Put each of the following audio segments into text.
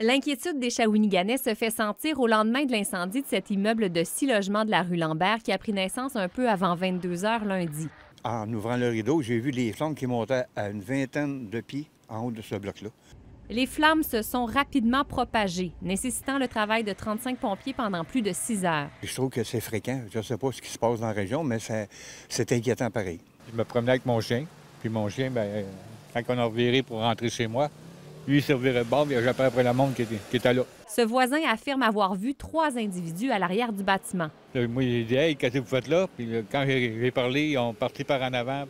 L'inquiétude des Shawiniganais se fait sentir au lendemain de l'incendie de cet immeuble de six logements de la rue Lambert qui a pris naissance un peu avant 22 heures lundi. En ouvrant le rideau, j'ai vu les flammes qui montaient à une vingtaine de pieds en haut de ce bloc-là. Les flammes se sont rapidement propagées, nécessitant le travail de 35 pompiers pendant plus de six heures. Je trouve que c'est fréquent. Je ne sais pas ce qui se passe dans la région, mais c'est inquiétant pareil. Je me promenais avec mon chien, puis mon chien, bien, euh, quand on a reviré pour rentrer chez moi, lui, servirait de bord, il après la montre qui était, là. Ce voisin affirme avoir vu trois individus à l'arrière du bâtiment. moi, j'ai dit, hey, qu'est-ce que vous faites là? Puis quand j'ai parlé, ils ont parti par en avant.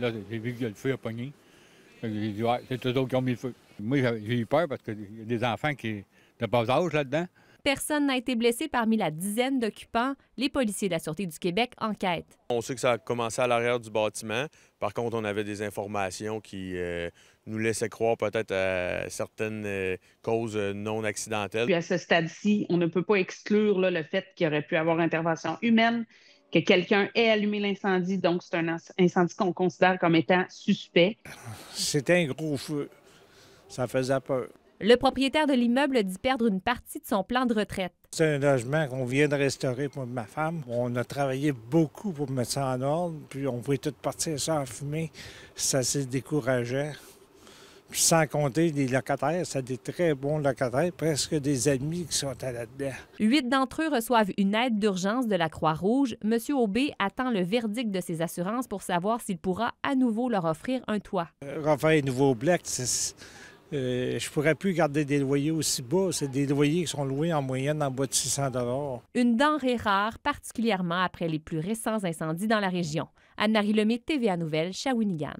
là, j'ai vu que le feu a pogné. J'ai dit, ouais, c'est eux autres qui ont mis le feu. Moi, j'ai eu peur parce qu'il y a des enfants qui n'ont pas âge là-dedans. Personne n'a été blessé parmi la dizaine d'occupants. Les policiers de la Sûreté du Québec enquêtent. On sait que ça a commencé à l'arrière du bâtiment. Par contre, on avait des informations qui euh, nous laissaient croire peut-être à certaines euh, causes non accidentelles. Puis à ce stade-ci, on ne peut pas exclure le fait qu'il aurait pu avoir intervention humaine, que quelqu'un ait allumé l'incendie. Donc, c'est un incendie qu'on considère comme étant suspect. C'était un gros feu. Ça faisait peur. Le propriétaire de l'immeuble dit perdre une partie de son plan de retraite. C'est un logement qu'on vient de restaurer pour ma femme. On a travaillé beaucoup pour mettre ça en ordre, puis on voulait tout partir sans fumer. Ça s'est découragé. Puis sans compter les locataires, c'est des très bons locataires, presque des amis qui sont là-dedans. Huit d'entre eux reçoivent une aide d'urgence de la Croix-Rouge. Monsieur Aubé attend le verdict de ses assurances pour savoir s'il pourra à nouveau leur offrir un toit. Euh, Refaire nouveau Blec, c'est je euh, je pourrais plus garder des loyers aussi bas. C'est des loyers qui sont loués en moyenne en bas de 600 Une denrée rare, particulièrement après les plus récents incendies dans la région. Anne-Marie Lemay, TVA Nouvelle, Shawinigan.